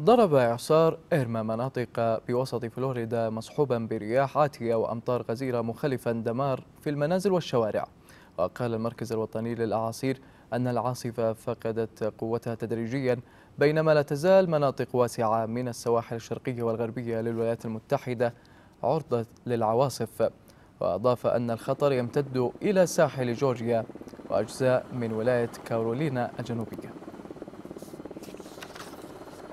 ضرب إعصار إرما مناطق بوسط فلوريدا مصحوبا برياح عاتية وأمطار غزيرة مخلفا دمار في المنازل والشوارع وقال المركز الوطني للأعاصير أن العاصفة فقدت قوتها تدريجيا بينما لا تزال مناطق واسعة من السواحل الشرقية والغربية للولايات المتحدة عرضة للعواصف وأضاف أن الخطر يمتد إلى ساحل جورجيا وأجزاء من ولاية كارولينا الجنوبية